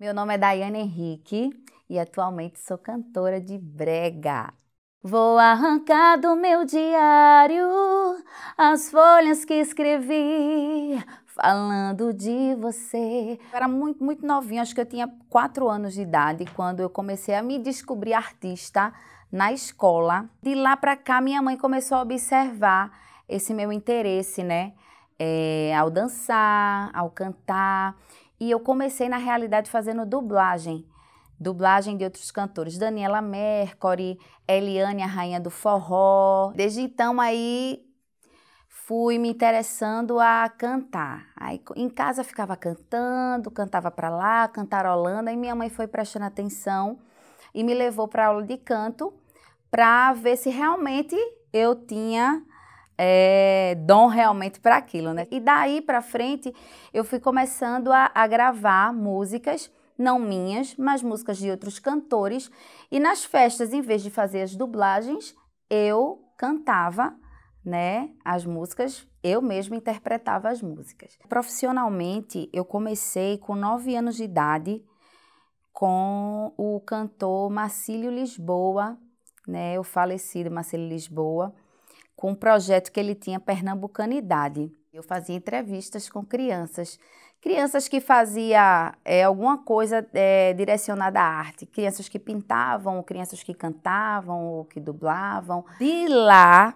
Meu nome é Daiane Henrique e atualmente sou cantora de brega. Vou arrancar do meu diário as folhas que escrevi falando de você. Eu era muito, muito novinha, acho que eu tinha quatro anos de idade quando eu comecei a me descobrir artista na escola. De lá para cá, minha mãe começou a observar esse meu interesse, né? É, ao dançar, ao cantar. E eu comecei, na realidade, fazendo dublagem. Dublagem de outros cantores, Daniela Mercury, Eliane, a rainha do forró. Desde então, aí fui me interessando a cantar. Aí em casa ficava cantando, cantava para lá, cantarolando, e minha mãe foi prestando atenção e me levou para aula de canto para ver se realmente eu tinha é, dom realmente para aquilo, né? E daí para frente eu fui começando a, a gravar músicas, não minhas, mas músicas de outros cantores. E nas festas, em vez de fazer as dublagens, eu cantava, né, as músicas, eu mesma interpretava as músicas. Profissionalmente, eu comecei com nove anos de idade com o cantor Marcílio Lisboa, né, o falecido Marcílio Lisboa com um projeto que ele tinha Pernambucanidade. Eu fazia entrevistas com crianças, crianças que fazia é, alguma coisa é, direcionada à arte, crianças que pintavam, crianças que cantavam ou que dublavam. De lá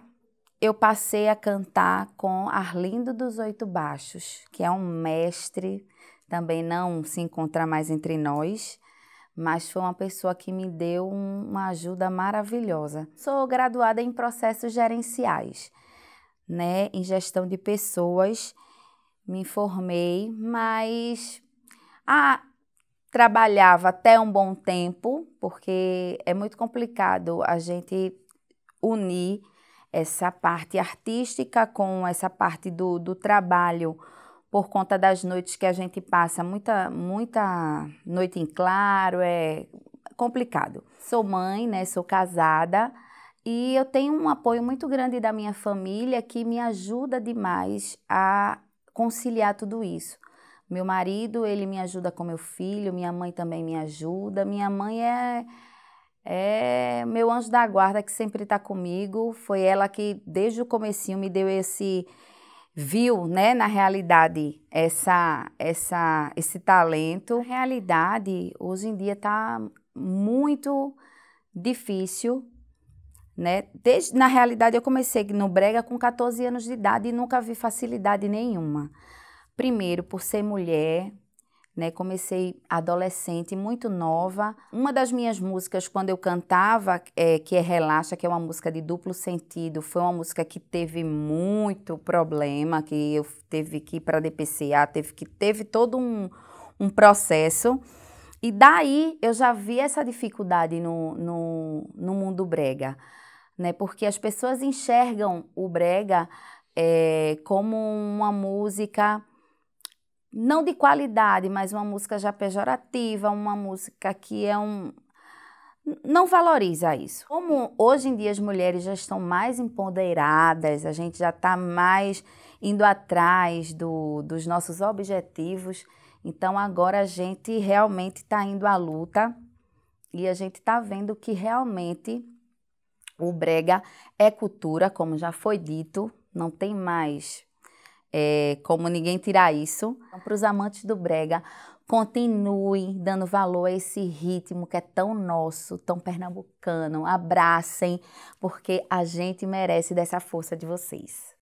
eu passei a cantar com Arlindo dos Oito Baixos, que é um mestre, também não se encontra mais entre nós mas foi uma pessoa que me deu uma ajuda maravilhosa. Sou graduada em processos gerenciais, né, em gestão de pessoas. Me formei, mas ah, trabalhava até um bom tempo, porque é muito complicado a gente unir essa parte artística com essa parte do, do trabalho por conta das noites que a gente passa, muita, muita noite em claro, é complicado. Sou mãe, né? Sou casada e eu tenho um apoio muito grande da minha família que me ajuda demais a conciliar tudo isso. Meu marido, ele me ajuda com meu filho, minha mãe também me ajuda. Minha mãe é, é meu anjo da guarda que sempre está comigo. Foi ela que, desde o comecinho, me deu esse viu, né, na realidade, essa, essa, esse talento. Na realidade, hoje em dia está muito difícil, né? Desde, na realidade, eu comecei no brega com 14 anos de idade e nunca vi facilidade nenhuma. Primeiro, por ser mulher, né, comecei adolescente, muito nova. Uma das minhas músicas, quando eu cantava, é, que é Relaxa, que é uma música de duplo sentido, foi uma música que teve muito problema, que eu teve que ir para a DPCA, teve que teve todo um, um processo. E daí eu já vi essa dificuldade no, no, no mundo brega, né? Porque as pessoas enxergam o brega é, como uma música não de qualidade, mas uma música já pejorativa, uma música que é um. Não valoriza isso. Como hoje em dia as mulheres já estão mais empoderadas, a gente já está mais indo atrás do, dos nossos objetivos, então agora a gente realmente está indo à luta e a gente está vendo que realmente o brega é cultura, como já foi dito, não tem mais é, como ninguém tirar isso. Então, para os amantes do brega, continuem dando valor a esse ritmo que é tão nosso, tão pernambucano. Abracem, porque a gente merece dessa força de vocês.